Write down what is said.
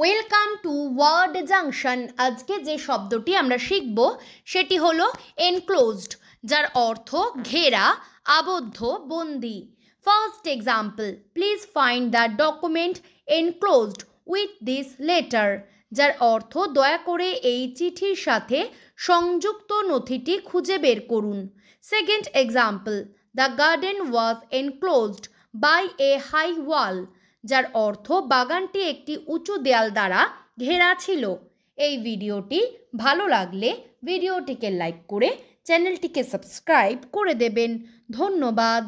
welcome to word junction আজকে যে শব্দটি আমরা শিখব সেটি হলো এনক্লোজড যার অর্থ ঘেরা আবদ্ধ বন্দি first example please find the document enclosed with this letter যার অর্থ দয়া করে এই চিঠির সাথে সংযুক্ত নথিটি খুঁজে বের করুন second example the garden was enclosed by a high wall যার অর্থ বাগানটি একটি উঁচু দেয়াল দ্বারা ঘেরা ছিল এই ভিডিওটি ভালো লাগলে ভিডিওটিকে লাইক করে চ্যানেলটিকে সাবস্ক্রাইব করে দেবেন ধন্যবাদ